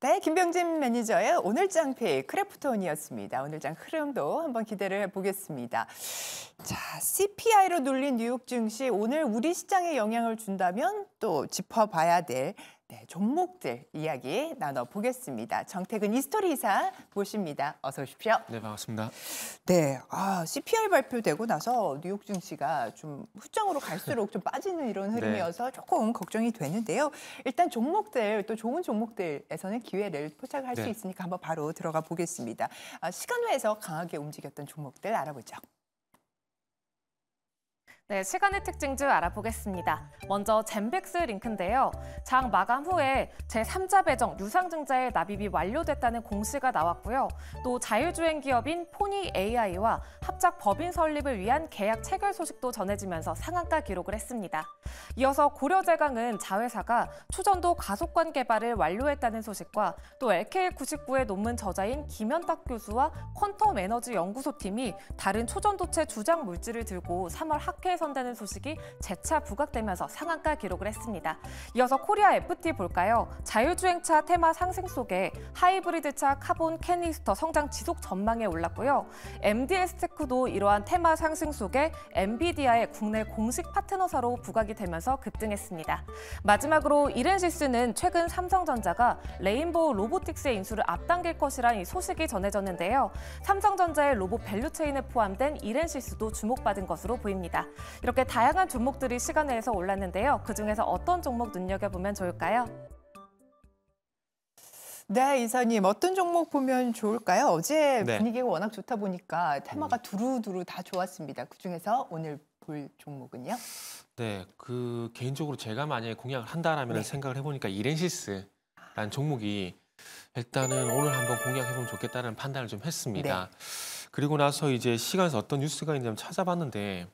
네, 김병진 매니저의 오늘장 피 크래프톤이었습니다. 오늘장 흐름도 한번 기대를 해보겠습니다. 자, CPI로 눌린 뉴욕 증시 오늘 우리 시장에 영향을 준다면 또 짚어봐야 될 네, 종목들 이야기 나눠보겠습니다. 정택은 이스토리 이사 모십니다. 어서 오십시오. 네, 반갑습니다. 네, 아, CPI 발표되고 나서 뉴욕 증시가 좀 후장으로 갈수록 좀 빠지는 이런 네. 흐름이어서 네. 조금 걱정이 되는데요. 일단 종목들, 또 좋은 종목들에서는 기회를 포착할 네. 수 있으니까 한번 바로 들어가 보겠습니다. 아, 시간 외에서 강하게 움직였던 종목들 알아보죠. 네, 시간의 특징 줄 알아보겠습니다. 먼저 젠백스 링크인데요. 장 마감 후에 제3자 배정 유상증자의 납입이 완료됐다는 공시가 나왔고요. 또 자율주행 기업인 포니 AI와 합작 법인 설립을 위한 계약 체결 소식도 전해지면서 상한가 기록을 했습니다. 이어서 고려제강은 자회사가 초전도 가속관 개발을 완료했다는 소식과 또 LK99의 논문 저자인 김현탁 교수와 퀀텀 에너지 연구소팀이 다른 초전도체 주장 물질을 들고 3월 학회 선다는 소식이 재차 부각되면서 상한가 기록을 했습니다. 이어서 코리아 FT 볼까요? 자율주행차 테마 상승 속에 하이브리드차 카본 캐니스터 성장 지속 전망에 올랐고요. MDS 테크도 이러한 테마 상승 속에 엔비디아의 국내 공식 파트너사로 부각이 되면서 급등했습니다. 마지막으로 이렌시스는 최근 삼성전자가 레인보우 로보틱스의 인수를 앞당길 것이라는 소식이 전해졌는데요. 삼성전자의 로봇 밸류체인에 포함된 이렌시스도 주목받은 것으로 보입니다. 이렇게 다양한 종목들이 시간 내에서 올랐는데요. 그중에서 어떤 종목 눈여겨보면 좋을까요? 네, 이사님 어떤 종목 보면 좋을까요? 어제 네. 분위기가 워낙 좋다 보니까 테마가 음. 두루두루 다 좋았습니다. 그중에서 오늘 볼 종목은요? 네, 그 개인적으로 제가 만약에 공약을 한다라면 네. 생각을 해보니까 이렌시스라는 종목이 일단은 오늘 한번 공약해보면 좋겠다는 판단을 좀 했습니다. 네. 그리고 나서 이제 시간에서 어떤 뉴스가 있는지 찾아봤는데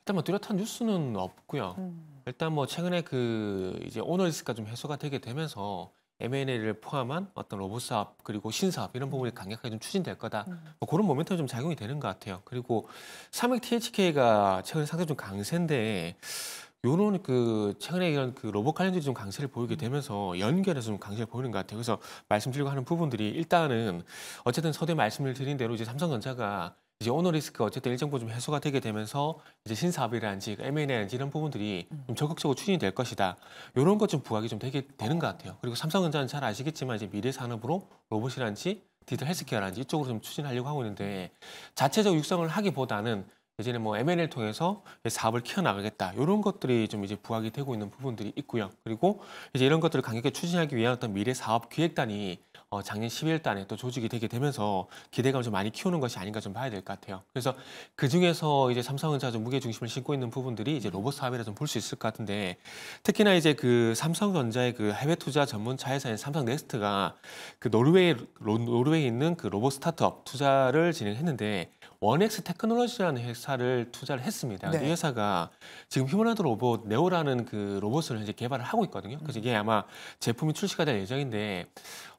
일단 뭐 뚜렷한 뉴스는 없고요. 음. 일단 뭐 최근에 그 이제 오너리스가 좀 해소가 되게 되면서 M&A를 포함한 어떤 로봇 사업 그리고 신사업 이런 부분이 음. 강력하게 좀 추진될 거다. 음. 뭐 그런 모멘텀이 좀 작용이 되는 것 같아요. 그리고 삼액 THK가 최근에 상당히 좀 강세인데 요런 그 최근에 이런 그 로봇 관련지좀 강세를 보이게 되면서 연결해서 좀 강세를 보이는 것 같아요. 그래서 말씀드리고 하는 부분들이 일단은 어쨌든 서대 말씀을 드린 대로 이제 삼성전자가 이제 오너리스크 어쨌든 일정부 좀 해소가 되게 되면서 이제 신사업이라든지 M&A라든지 이런 부분들이 음. 좀 적극적으로 추진이 될 것이다. 요런것 좀 부각이 좀 되게 되는 것 같아요. 그리고 삼성전자는 잘 아시겠지만 이제 미래 산업으로 로봇이란지 디지털 헬스케어라든지 이쪽으로 좀 추진하려고 하고 있는데 자체적 육성을 하기보다는 이제는 뭐 M&A를 통해서 사업을 키워나가겠다. 이런 것들이 좀 이제 부각이 되고 있는 부분들이 있고요. 그리고 이제 이런 것들을 강력히 추진하기 위한 어떤 미래 사업 기획단이 어, 작년 12월 달에 또 조직이 되게 되면서 기대감을 좀 많이 키우는 것이 아닌가 좀 봐야 될 것 같아요. 그래서 그 중에서 이제 삼성전자 좀 무게 중심을 싣고 있는 부분들이 이제 로봇 사업이라 좀 볼 수 있을 것 같은데 특히나 이제 그 삼성전자의 그 해외 투자 전문 자회사인 삼성넥스트가 그 노르웨이 노르웨이에 있는 그 로봇 스타트업 투자를 진행했는데 원엑스 테크놀로지라는 회사를 투자를 했습니다. 네. 이 회사가 지금 휴머나드 로봇 네오라는 그 로봇을 이제 개발을 하고 있거든요. 음. 그래서 이게 아마 제품이 출시가 될 예정인데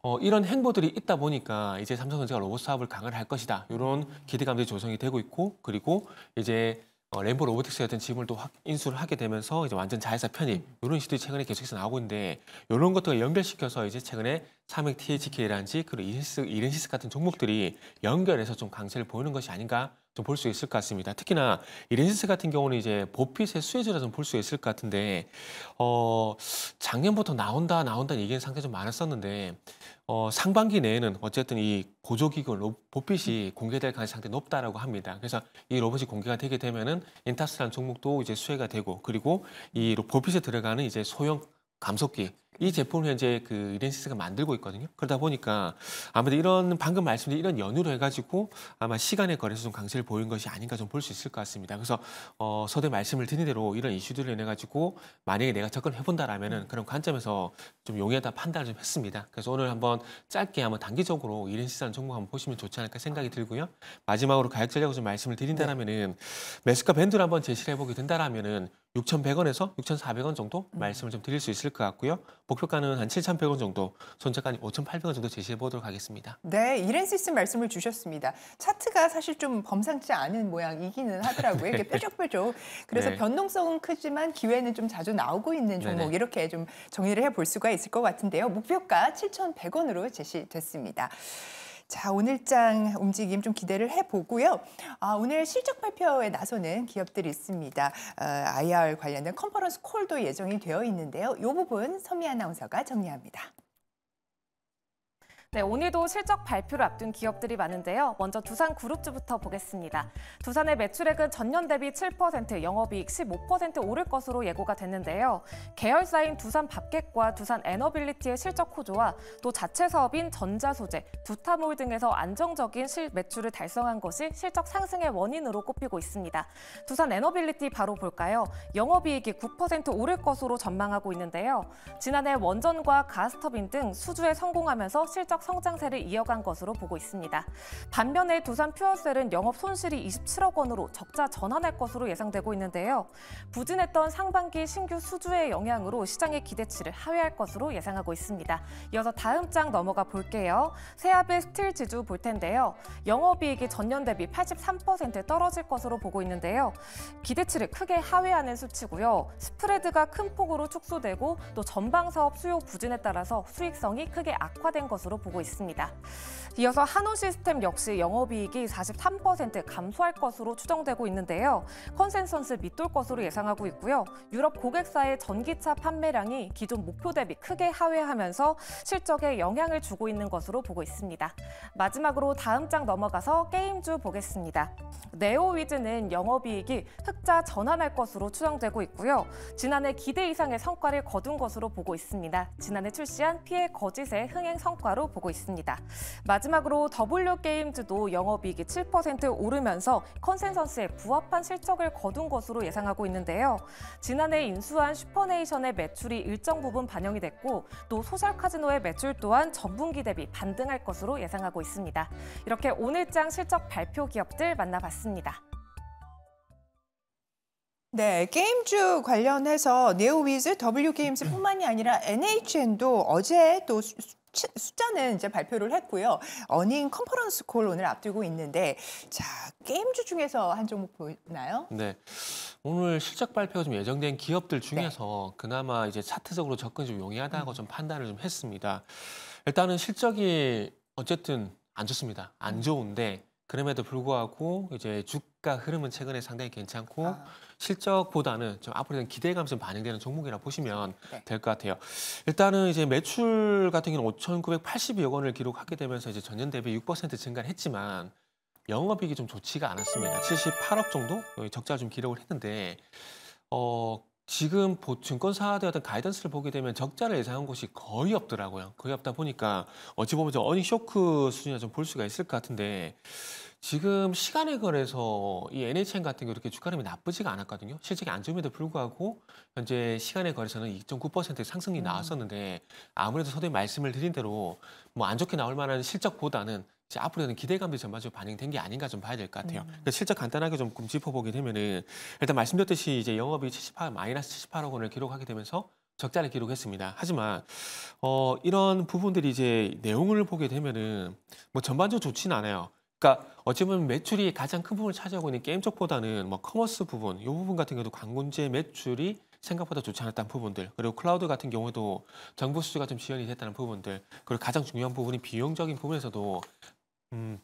어, 이런 행보들이 있다 보니까 이제 삼성전자가 로봇 사업을 강화를 할 것이다. 이런 기대감들이 조성이 되고 있고 그리고 이제 어, 램보 로보틱스 같은 지분을 또 인수를 하게 되면서 이제 완전 자회사 편입 음. 이런 시도 들 최근에 계속해서 나오고 있는데 이런 것들과 연결시켜서 이제 최근에 삼익 THK라든지 그리고 이랜시스 같은 종목들이 연결해서 좀 강세를 보이는 것이 아닌가 좀볼수 있을 것 같습니다. 특히나 이 렌시스 같은 경우는 이제 보핏의 수혜주라 좀볼 수 있을 것 같은데 어 작년부터 나온다 나온다 얘기는 상당히 좀 많았었는데 어 상반기 내에는 어쨌든 이고조기구 보핏이 공개될 가능성이 높다라고 합니다. 그래서 이 로봇이 공개가 되게 되면은 인타스라 종목도 이제 수혜가 되고 그리고 이 보핏에 들어가는 이제 소형 감속기 이 제품을 현재 그이랜시스가 만들고 있거든요. 그러다 보니까 아무래도 이런 방금 말씀드린 이런 연유로 해가지고 아마 시간에 걸려서 좀 강세를 보인 것이 아닌가 좀 볼 수 있을 것 같습니다. 그래서 어, 서대 말씀을 드린 대로 이런 이슈들을 인해 가지고 만약에 내가 접근해 본다라면은 그런 관점에서 좀 용이하다 판단을 좀 했습니다. 그래서 오늘 한번 짧게 한번 단기적으로 이랜시스라는 종목 한번 보시면 좋지 않을까 생각이 들고요. 마지막으로 가격 전략을 좀 말씀을 드린다라면은 매수가 밴드를 한번 제시를 해보게 된다라면은 6,100원에서 6,400원 정도 음. 말씀을 좀 드릴 수 있을 것 같고요. 목표가는 한 7,100원 정도, 손절가는 5,800원 정도 제시해 보도록 하겠습니다. 네, 이랜시스 말씀을 주셨습니다. 차트가 사실 좀 범상치 않은 모양이기는 하더라고요. 네. 이렇게 뾰족뾰족. 그래서 네. 변동성은 크지만 기회는 좀 자주 나오고 있는 종목 네 이렇게 좀 정리를 해 볼 수가 있을 것 같은데요. 목표가 7,100원으로 제시됐습니다. 자, 오늘장 움직임 좀 기대를 해보고요. 아, 오늘 실적 발표에 나서는 기업들이 있습니다. 어, IR 관련된 컨퍼런스 콜도 예정이 되어 있는데요. 이 부분 선미 아나운서가 정리합니다. 네, 오늘도 실적 발표를 앞둔 기업들이 많은데요. 먼저 두산 그룹주부터 보겠습니다. 두산의 매출액은 전년 대비 7%, 영업이익 15% 오를 것으로 예고가 됐는데요. 계열사인 두산 밥객과 두산 에너빌리티의 실적 호조와 또 자체 사업인 전자소재, 두타몰 등에서 안정적인 실 매출을 달성한 것이 실적 상승의 원인으로 꼽히고 있습니다. 두산 에너빌리티 바로 볼까요? 영업이익이 9% 오를 것으로 전망하고 있는데요. 지난해 원전과 가스터빈 등 수주에 성공하면서 실적 지속 성장세를 이어간 것으로 보고 있습니다. 반면에 두산 퓨어셀은 영업 손실이 27억 원으로 적자 전환할 것으로 예상되고 있는데요. 부진했던 상반기 신규 수주의 영향으로 시장의 기대치를 하회할 것으로 예상하고 있습니다. 이어서 다음 장 넘어가 볼게요. 세아의 스틸 지주 볼 텐데요. 영업이익이 전년 대비 83% 떨어질 것으로 보고 있는데요. 기대치를 크게 하회하는 수치고요. 스프레드가 큰 폭으로 축소되고 또 전방 사업 수요 부진에 따라서 수익성이 크게 악화된 것으로 보입니다. 보고 있습니다. 이어서 한우 시스템 역시 영업이익이 43% 감소할 것으로 추정되고 있는데요. 컨센서스 밑돌 것으로 예상하고 있고요. 유럽 고객사의 전기차 판매량이 기존 목표 대비 크게 하회하면서 실적에 영향을 주고 있는 것으로 보고 있습니다. 마지막으로 다음 장 넘어가서 게임주 보겠습니다. 네오위즈는 영업이익이 흑자 전환할 것으로 추정되고 있고요. 지난해 기대 이상의 성과를 거둔 것으로 보고 있습니다. 지난해 출시한 피해 거짓의 흥행 성과로 보고 보고 있습니다. 마지막으로 W게임즈도 영업이익이 7% 오르면서 컨센서스에 부합한 실적을 거둔 것으로 예상하고 있는데요. 지난해 인수한 슈퍼네이션의 매출이 일정 부분 반영이 됐고 또 소셜 카지노의 매출 또한 전분기 대비 반등할 것으로 예상하고 있습니다. 이렇게 오늘장 실적 발표 기업들 만나봤습니다. 네, 게임주 관련해서 네오위즈, w 게임즈뿐만이 아니라 NHN도 어제 또 숫자는 이제 발표를 했고요. 어닝 컨퍼런스 콜 오늘 앞두고 있는데 자 게임주 중에서 한 종목 보나요? 네. 오늘 실적 발표가 좀 예정된 기업들 네. 중에서 네. 그나마 이제 차트적으로 접근이 좀 용이하다고 음. 좀 판단을 좀 했습니다. 일단은 실적이 어쨌든 안 좋습니다. 안 음. 좋은데 그럼에도 불구하고 이제 주가 흐름은 최근에 상당히 괜찮고 아. 실적보다는 좀 앞으로 대기대감에좀 반영되는 종목이라 보시면 네. 될것 같아요. 일단은 이제 매출 같은 경우는 5,982억 원을 기록하게 되면서 이제 전년 대비 6% 증가했지만 영업이익이 좀 좋지가 않았습니다. 78억 정도 어, 적자 좀 기록을 했는데 어 지금 증권사들의 어떤 가이던스를 보게 되면 적자를 예상한 곳이 거의 없더라고요. 거의 없다 보니까 어찌 보면 어닝 쇼크 수준이라 좀볼 수가 있을 것 같은데 지금 시간에 걸해서 이 NHN 같은 경우 이렇게 주가름이 나쁘지가 않았거든요. 실적이 안 좋음에도 불구하고 현재 시간에 걸해서는 2.9%의 상승이 음. 나왔었는데 아무래도 서두에 말씀을 드린 대로 뭐 안 좋게 나올 만한 실적보다는 이제 앞으로는 기대감들이 전반적으로 반영된 게 아닌가 좀 봐야 될 것 같아요. 음. 그러니까 실적 간단하게 좀 짚어보게 되면은 일단 말씀드렸듯이 이제 영업이 78 마이너스 78억 원을 기록하게 되면서 적자를 기록했습니다. 하지만 어 이런 부분들이 이제 내용을 보게 되면은 뭐 전반적으로 좋지는 않아요. 그러니까 어찌 보면 매출이 가장 큰 부분을 차지하고 있는 게임 쪽보다는 뭐 커머스 부분, 이 부분 같은 경우도 광군제 매출이 생각보다 좋지 않았다는 부분들, 그리고 클라우드 같은 경우에도 정부 수주가 좀 지연이 됐다는 부분들, 그리고 가장 중요한 부분이 비용적인 부분에서도 음,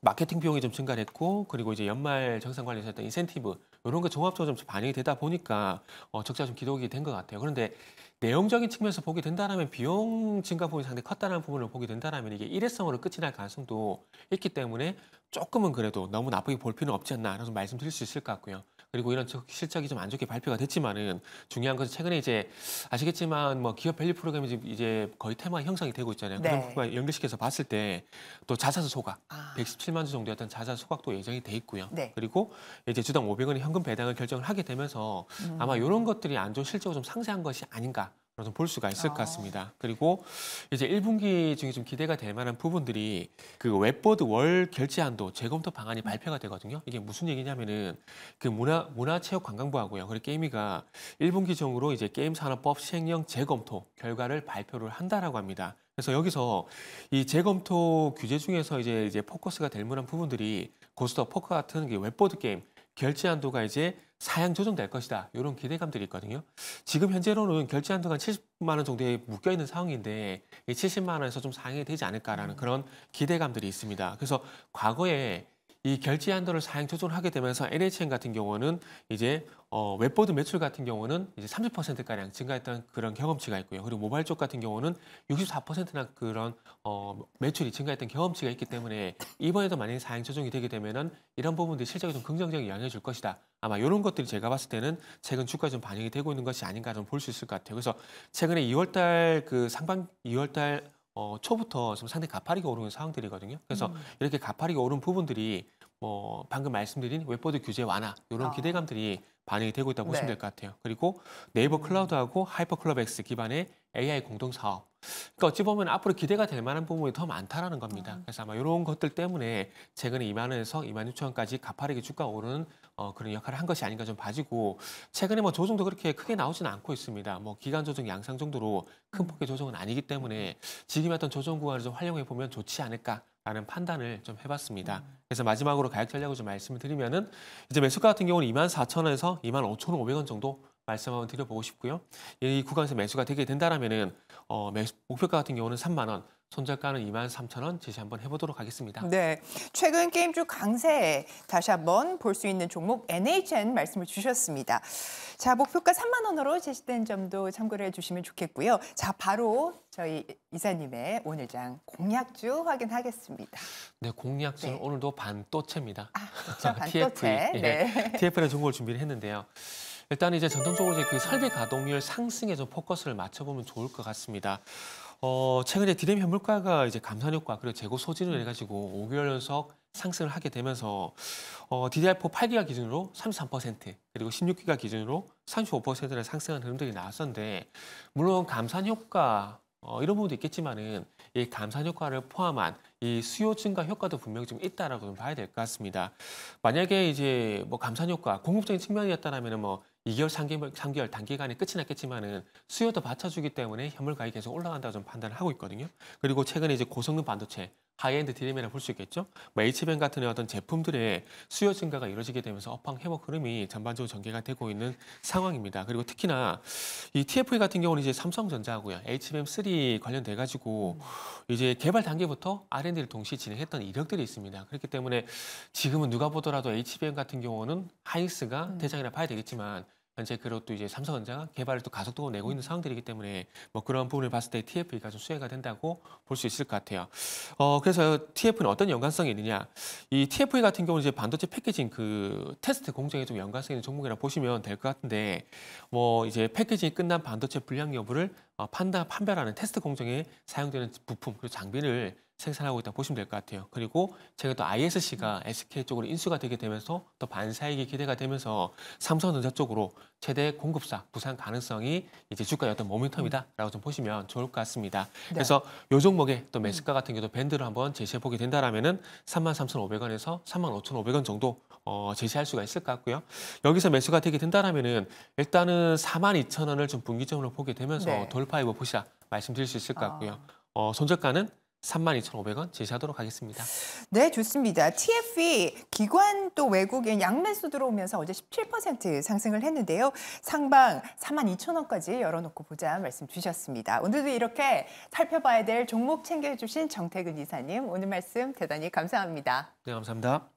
마케팅 비용이 좀 증가했고, 그리고 이제 연말 정산 관련해서 했던 인센티브 이런 게 종합적으로 좀 반영이 되다 보니까 어, 적자 좀 기록이 된 것 같아요. 그런데 내용적인 측면에서 보게 된다면 비용 증가 부분이 상당히 컸다는 부분을 보게 된다면 이게 일회성으로 끝이 날 가능성도 있기 때문에 조금은 그래도 너무 나쁘게 볼 필요는 없지 않나 라고 말씀드릴 수 있을 것 같고요. 그리고 이런 실적이 좀 안 좋게 발표가 됐지만은 중요한 것은 최근에 이제 아시겠지만 뭐 기업 밸류 프로그램이 이제 거의 테마 형성이 되고 있잖아요. 네. 그런 부분과 연결시켜서 봤을 때 또 자산 소각 아. 117만 주 정도였던 자산 소각도 예정이 돼 있고요. 네. 그리고 이제 주당 500원의 현금 배당을 결정을 하게 되면서 음. 아마 이런 것들이 안 좋은 실적을좀 상세한 것이 아닌가 좀볼 수가 있을 것 아. 같습니다. 그리고 이제 1분기 중에 좀 기대가 될 만한 부분들이 그 웹보드 월 결제 한도 재검토 방안이 발표가 되거든요. 이게 무슨 얘기냐면은 그 문화 문화체육관광부하고요. 그리고 게임이가 1분기 정으로 이제 게임 산업법 시행령 재검토 결과를 발표를 한다라고 합니다. 그래서 여기서 이 재검토 규제 중에서 이제 이제 포커스가 될 만한 부분들이 고스톱 포커 같은 그 웹보드 게임 결제 한도가 이제 사양 조정될 것이다. 이런 기대감들이 있거든요. 지금 현재로는 결제 한도가 70만 원 정도에 묶여 있는 상황인데 70만 원에서 좀 상향이 되지 않을까라는 음. 그런 기대감들이 있습니다. 그래서 과거에 이 결제 한도를 사양 조정하게 을 되면서 NHN 같은 경우는 이제 어, 웹보드 매출 같은 경우는 이제 30%가량 증가했던 그런 경험치가 있고요. 그리고 모바일 쪽 같은 경우는 64%나 그런 어, 매출이 증가했던 경험치가 있기 때문에 이번에도 만약에 사양 조정이 되게 되면은 이런 부분들이 실적에 좀 긍정적인 영향을 줄 것이다. 아마 이런 것들이 제가 봤을 때는 최근 주가좀 반영이 되고 있는 것이 아닌가 좀 볼 수 있을 것 같아요. 그래서 최근에 2월달 그 상반 2월달 어, 초부터 지금 상당히 가파르게 오르는 상황들이거든요. 그래서 음. 이렇게 가파르게 오른 부분들이 뭐 방금 말씀드린 웹보드 규제 완화 이런 아. 기대감들이 반영이 되고 있다고 네. 보시면 될 것 같아요. 그리고 네이버 음. 클라우드하고 하이퍼클럽 X 기반의 AI 공동 사업 그러니까 어찌 보면 앞으로 기대가 될 만한 부분이 더 많다라는 겁니다. 음. 그래서 아마 이런 것들 때문에 최근에 2만 원에서 2만 6천 원까지 가파르게 주가 오르는 어, 그런 역할을 한 것이 아닌가 좀 봐지고 최근에 뭐 조정도 그렇게 크게 나오지는 않고 있습니다. 뭐 기간 조정 양상 정도로 큰 폭의 조정은 아니기 때문에 지금 어떤 조정 구간을 좀 활용해 보면 좋지 않을까 라는 판단을 좀 해봤습니다. 음. 그래서 마지막으로 가격 전략을 좀 말씀을 드리면은 이제 매수가 같은 경우는 2만 4천 원에서 2만 5천 5백 원 정도 말씀 한번 드려보고 싶고요. 예, 이 구간에서 매수가 되게 된다라면 어, 목표가 같은 경우는 3만 원, 손절가는 2만 3천 원 제시 한번 해보도록 하겠습니다. 네, 최근 게임주 강세 다시 한번 볼 수 있는 종목 NHN 말씀을 주셨습니다. 자, 목표가 3만 원으로 제시된 점도 참고를 해주시면 좋겠고요. 자, 바로 저희 이사님의 오늘장 공약주 확인하겠습니다. 네, 공약주는 네. 오늘도 반 또채입니다 아, 그렇죠, 반도체. TF, 예, 네. 네. TF라는 종목을 준비를 했는데요. 일단 이제 전통적으로 이제 그 설비 가동률 상승에 좀 포커스를 맞춰보면 좋을 것 같습니다. 어, 최근에 디램 현물가가 이제 감산 효과 그리고 재고 소진을 해가지고 5개월 연속 상승을 하게 되면서 어, DDR4 8기가 기준으로 33% 그리고 16기가 기준으로 35%를 상승한 흐름들이 나왔었는데 물론 감산 효과 어, 이런 부분도 있겠지만은 이 감산 효과를 포함한 이 수요 증가 효과도 분명히 좀 있다라고 좀 봐야 될 것 같습니다. 만약에 이제 뭐 감산 효과 공급적인 측면이었다라면은 뭐 2개월, 3개월, 3개월 단기간에 끝이 났겠지만은 수요도 받쳐주기 때문에 현물 가격이 계속 올라간다고 좀 판단을 하고 있거든요. 그리고 최근에 이제 고성능 반도체 하이엔드 DRAM이라고 볼수 있겠죠. 뭐 HBM 같은 어떤 제품들의 수요 증가가 이루어지게 되면서 업황 회복 흐름이 전반적으로 전개가 되고 있는 상황입니다. 그리고 특히나 이 TFE 같은 경우는 이제 삼성전자하고요. HBM3 관련돼 가지고 이제 개발 단계부터 R&D를 동시에 진행했던 이력들이 있습니다. 그렇기 때문에 지금은 누가 보더라도 HBM 같은 경우는 하이스가 음. 대장이라 봐야 되겠지만 현재 그것도 이제 삼성전자가 개발을 또 가속도로 내고 있는 상황들이기 때문에 뭐 그런 부분을 봤을 때 TF가 좀 수혜가 된다고 볼 수 있을 것 같아요. 어 그래서 TF는 어떤 연관성이 있느냐? 이 t f 같은 경우는 이제 반도체 패키징 그 테스트 공정에 좀 연관성 있는 종목이라 보시면 될 것 같은데 뭐 이제 패키징이 끝난 반도체 불량 여부를 어, 판단, 판별하는 테스트 공정에 사용되는 부품 그리고 장비를 생산하고 있다고 보시면 될 것 같아요. 그리고 제가 또 ISC가 SK 쪽으로 인수가 되게 되면서 또 반사익이 기대가 되면서 삼성전자 쪽으로 최대 공급사 부상 가능성이 이제 주가의 어떤 모멘텀이다라고 음. 좀 보시면 좋을 것 같습니다. 네. 그래서 요 종목에 또 음. 매수가 같은 경우도 밴드를 한번 제시해 보게 된다라면은 33,500원에서 35,500원 정도 어, 제시할 수가 있을 것 같고요. 여기서 매수가 되게 된다면은 일단은 4만 2천 원을 좀 분기점으로 보게 되면서 네. 돌파해 보시자 말씀드릴 수 있을 것 아. 같고요. 어, 손절가는 3 2 5 0원 제시하도록 하겠습니다. 네, 좋습니다. TFE 기관 또 외국인 양매수 들어오면서 어제 17% 상승을 했는데요. 상방 4 2 0원까지 열어놓고 보자 말씀 주셨습니다. 오늘도 이렇게 살펴봐야 될 종목 챙겨주신 정태근 이사님 오늘 말씀 대단히 감사합니다. 네, 감사합니다.